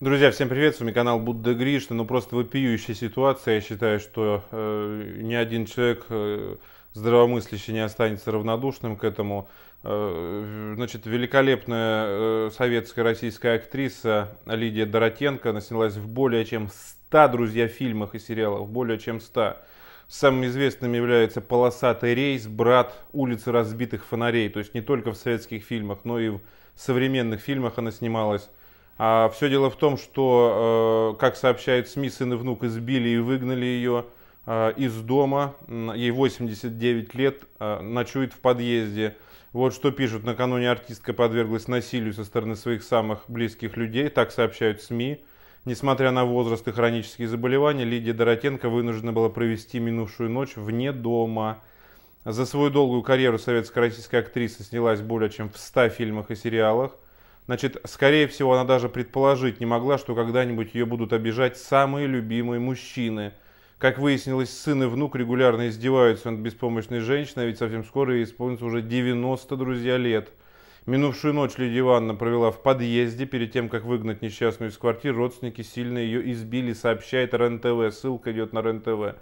Друзья, всем привет, с вами канал Будда Гришна. Ну просто вопиющая ситуация, я считаю, что э, ни один человек э, здравомыслящий не останется равнодушным к этому. Э, значит, великолепная э, советская российская актриса Лидия Доротенко, она в более чем 100, друзья, фильмах и сериалах, более чем 100. Самым известным является «Полосатый рейс», «Брат», «Улицы разбитых фонарей». То есть не только в советских фильмах, но и в современных фильмах она снималась. А все дело в том, что, э, как сообщает СМИ, сын и внук избили и выгнали ее э, из дома. Ей 89 лет, э, ночует в подъезде. Вот что пишут. Накануне артистка подверглась насилию со стороны своих самых близких людей. Так сообщают СМИ. Несмотря на возраст и хронические заболевания, Лидия Доротенко вынуждена была провести минувшую ночь вне дома. За свою долгую карьеру советско-российская актриса снялась более чем в 100 фильмах и сериалах. Значит, скорее всего, она даже предположить не могла, что когда-нибудь ее будут обижать самые любимые мужчины. Как выяснилось, сын и внук регулярно издеваются над беспомощной женщиной, ведь совсем скоро ей исполнится уже 90, друзья, лет. Минувшую ночь Лидия Ивановна провела в подъезде. Перед тем, как выгнать несчастную из квартиры, родственники сильно ее избили, сообщает РЕН-ТВ. Ссылка идет на РЕН-ТВ.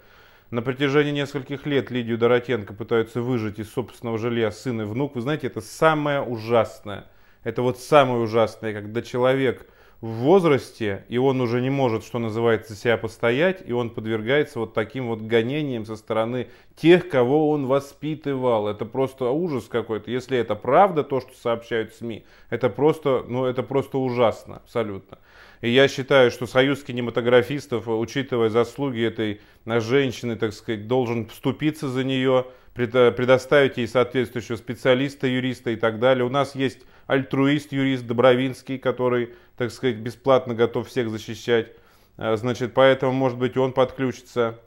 На протяжении нескольких лет Лидию Доротенко пытаются выжить из собственного жилья сын и внук. Вы знаете, это самое ужасное – это вот самое ужасное, когда человек в возрасте, и он уже не может, что называется, себя постоять, и он подвергается вот таким вот гонениям со стороны тех, кого он воспитывал. Это просто ужас какой-то. Если это правда, то, что сообщают СМИ, это просто, ну, это просто ужасно, абсолютно. И я считаю, что союз кинематографистов, учитывая заслуги этой женщины, так сказать, должен вступиться за нее, предоставить ей соответствующего специалиста, юриста и так далее. У нас есть альтруист, юрист Добровинский, который так сказать, бесплатно готов всех защищать. А, значит, поэтому, может быть, он подключится.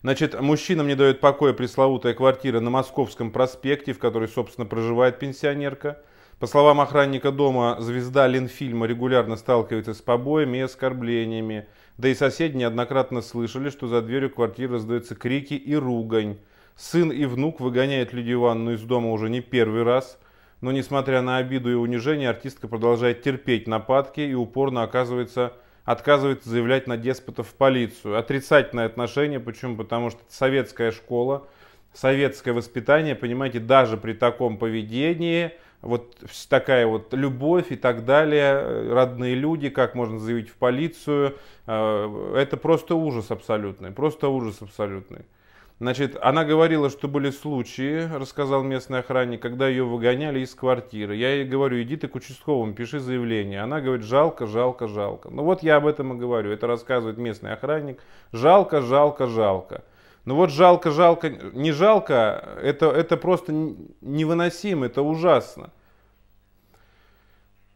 Значит, мужчинам не дает покоя пресловутая квартира на Московском проспекте, в которой, собственно, проживает пенсионерка. По словам охранника дома, звезда Ленфильма регулярно сталкивается с побоями и оскорблениями. Да и соседи неоднократно слышали, что за дверью квартиры раздаются крики и ругань. Сын и внук выгоняют Лидию Ивановну из дома уже не первый раз. Но несмотря на обиду и унижение, артистка продолжает терпеть нападки и упорно оказывается, отказывается заявлять на деспотов в полицию. Отрицательное отношение, почему? Потому что советская школа, советское воспитание, понимаете, даже при таком поведении, вот такая вот любовь и так далее, э, родные люди, как можно заявить в полицию, э, это просто ужас абсолютный, просто ужас абсолютный. Значит, она говорила, что были случаи, рассказал местный охранник, когда ее выгоняли из квартиры. Я ей говорю, иди ты к участковому, пиши заявление. Она говорит, жалко, жалко, жалко. Ну вот я об этом и говорю, это рассказывает местный охранник. Жалко, жалко, жалко. Ну вот жалко, жалко, не жалко, это, это просто невыносимо, это ужасно.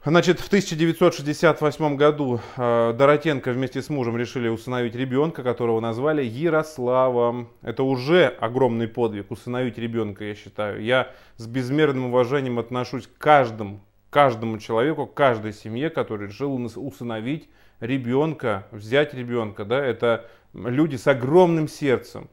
Значит, в 1968 году э, Доротенко вместе с мужем решили усыновить ребенка, которого назвали Ярославом. Это уже огромный подвиг, усыновить ребенка, я считаю. Я с безмерным уважением отношусь к каждому, каждому человеку, каждой семье, который решил усыновить ребенка, взять ребенка. Да? Это люди с огромным сердцем.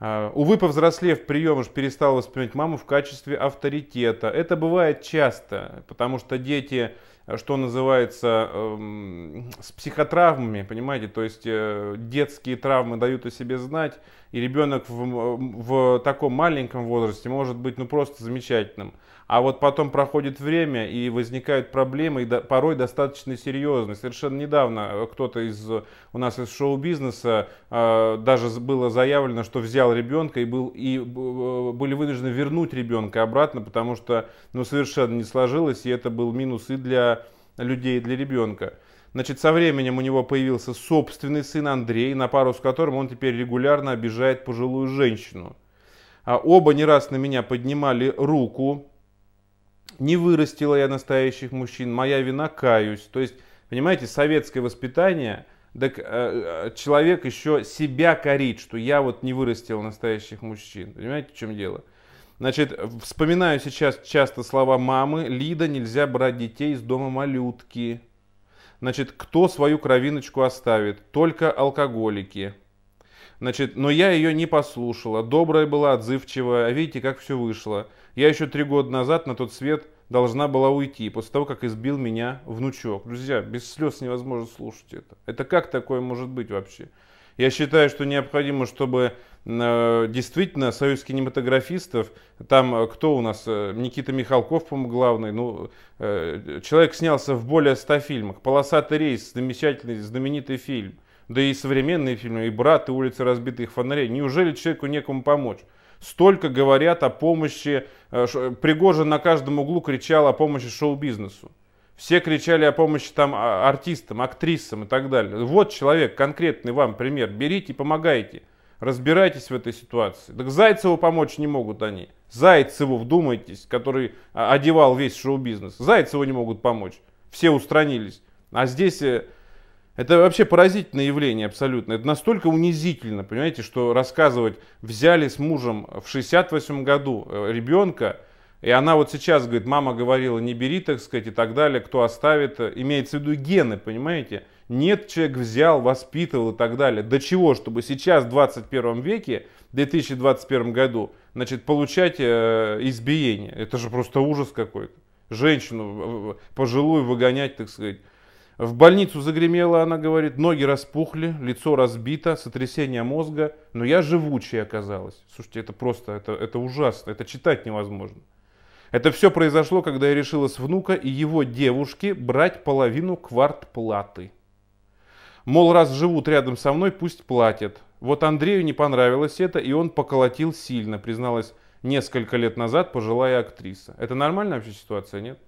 А, Увы, повзрослев, прием уж перестал воспринимать маму в качестве авторитета. Это бывает часто, потому что дети, э, что называется, эм, с психотравмами, понимаете, то есть э, детские травмы дают о себе знать, и ребенок в, в таком маленьком возрасте может быть ну просто замечательным. А вот потом проходит время и возникают проблемы, и до, порой достаточно серьезные. Совершенно недавно э, кто-то из у нас из шоу-бизнеса э, даже было заявлено, что взял ребенка и был и э, были вынуждены вернуть ребенка обратно, потому что ну совершенно не сложилось, и это был минус и для людей, и для ребенка. Значит, со временем у него появился собственный сын Андрей, на пару с которым он теперь регулярно обижает пожилую женщину. А оба не раз на меня поднимали руку. Не вырастила я настоящих мужчин, моя вина каюсь. То есть, понимаете, советское воспитание, так э, э человек еще себя корит, что я вот не вырастил настоящих мужчин. Понимаете, в чем дело? Значит, вспоминаю сейчас часто слова мамы, Лида, нельзя брать детей из дома малютки. Значит, кто свою кровиночку оставит? Только алкоголики. Значит, но я ее не послушала. Добрая была, отзывчивая. А видите, как все вышло. Я еще три года назад на тот свет должна была уйти, после того, как избил меня внучок. Друзья, без слез невозможно слушать это. Это как такое может быть вообще? Я считаю, что необходимо, чтобы э, действительно союз кинематографистов, там э, кто у нас, э, Никита Михалков, по-моему, главный, ну, человек снялся в более ста фильмах, «Полосатый рейс», замечательный, знаменитый фильм, да и современные фильмы, и «Брат», и «Улица разбитых фонарей». Неужели человеку некому помочь? Столько говорят о помощи, Пригожин на каждом углу кричал о помощи шоу-бизнесу. Все кричали о помощи там а, артистам, актрисам и так далее. Вот человек, конкретный вам пример. Берите и помогайте. Разбирайтесь в этой ситуации. Так Зайцеву помочь не могут они. Зайцеву, вдумайтесь, который а, одевал весь шоу-бизнес. Зайцеву не могут помочь. Все устранились. А здесь э, это вообще поразительное явление абсолютно. Это настолько унизительно, понимаете, что рассказывать, взяли с мужем в 68 году э, ребенка, и она вот сейчас говорит, мама говорила, не бери, так сказать, и так далее, кто оставит. Имеется в виду гены, понимаете? Нет, человек взял, воспитывал и так далее. До чего, чтобы сейчас, в 21 веке, в 2021 году, значит, получать э, избиение. Это же просто ужас какой-то. Женщину пожилую выгонять, так сказать. В больницу загремела, она говорит, ноги распухли, лицо разбито, сотрясение мозга. Но я живучей оказалась. Слушайте, это просто, это, это ужасно, это читать невозможно. Это все произошло, когда я решила с внука и его девушки брать половину квартплаты. Мол, раз живут рядом со мной, пусть платят. Вот Андрею не понравилось это, и он поколотил сильно, призналась несколько лет назад пожилая актриса. Это нормальная вообще ситуация, нет?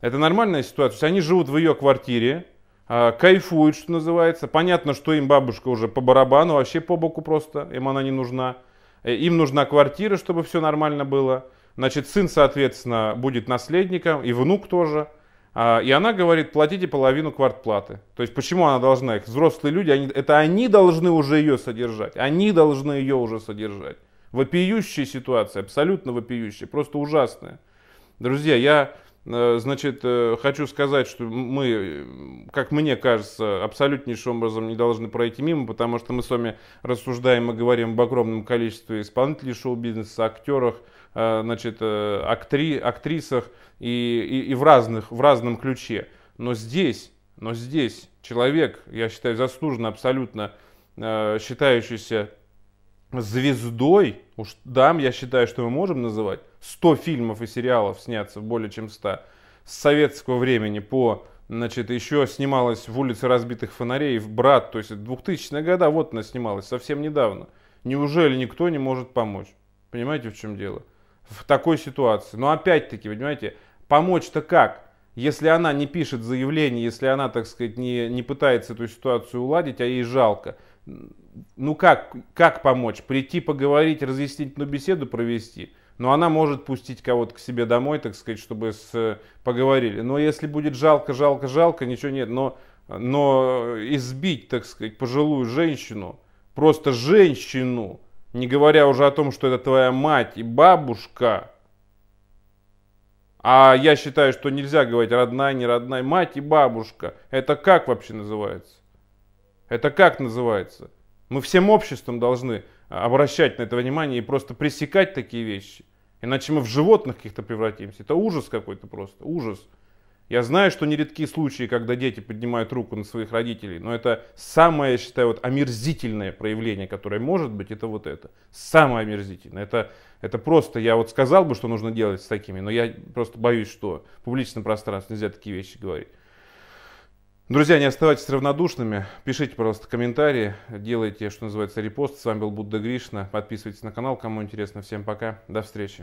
Это нормальная ситуация. То есть Они живут в ее квартире, а, кайфуют, что называется. Понятно, что им бабушка уже по барабану, вообще по боку просто, им она не нужна. Э, им нужна квартира, чтобы все нормально было. Значит, сын, соответственно, будет наследником, и внук тоже. А, и она говорит, платите половину квартплаты. То есть почему она должна их? Взрослые люди, они, это они должны уже ее содержать. Они должны ее уже содержать. Вопиющая ситуация, абсолютно вопиющая, просто ужасная. Друзья, я э, Значит, э, хочу сказать, что мы, как мне кажется, абсолютнейшим образом не должны пройти мимо, потому что мы с вами рассуждаем и говорим об огромном количестве исполнителей шоу-бизнеса, актерах, Э, значит, э, актри, актрисах и, и, и в, разных, в разном ключе. Но здесь, но здесь человек, я считаю, заслуженно абсолютно э, считающийся звездой, уж дам, я считаю, что мы можем называть, 100 фильмов и сериалов сняться более чем 100, с советского времени по, значит, еще снималась в улице разбитых фонарей, в «Брат», то есть 2000-е года, вот она снималась, совсем недавно. Неужели никто не может помочь? Понимаете, в чем дело? в такой ситуации. Но опять-таки, понимаете, помочь-то как? Если она не пишет заявление, если она, так сказать, не, не пытается эту ситуацию уладить, а ей жалко, ну как, как помочь? Прийти поговорить, разъяснительную беседу провести? Но она может пустить кого-то к себе домой, так сказать, чтобы с, поговорили. Но если будет жалко, жалко, жалко, ничего нет. Но, но избить, так сказать, пожилую женщину, просто женщину, не говоря уже о том, что это твоя мать и бабушка. А я считаю, что нельзя говорить родная, не родная. Мать и бабушка. Это как вообще называется? Это как называется? Мы всем обществом должны обращать на это внимание и просто пресекать такие вещи. Иначе мы в животных каких-то превратимся. Это ужас какой-то просто, ужас. Я знаю, что нередки случаи, когда дети поднимают руку на своих родителей, но это самое, я считаю, вот омерзительное проявление, которое может быть, это вот это. Самое омерзительное. Это, это просто, я вот сказал бы, что нужно делать с такими, но я просто боюсь, что в публичном пространстве нельзя такие вещи говорить. Друзья, не оставайтесь равнодушными. Пишите, пожалуйста, комментарии, делайте, что называется, репост. С вами был Будда Гришна. Подписывайтесь на канал, кому интересно. Всем пока. До встречи.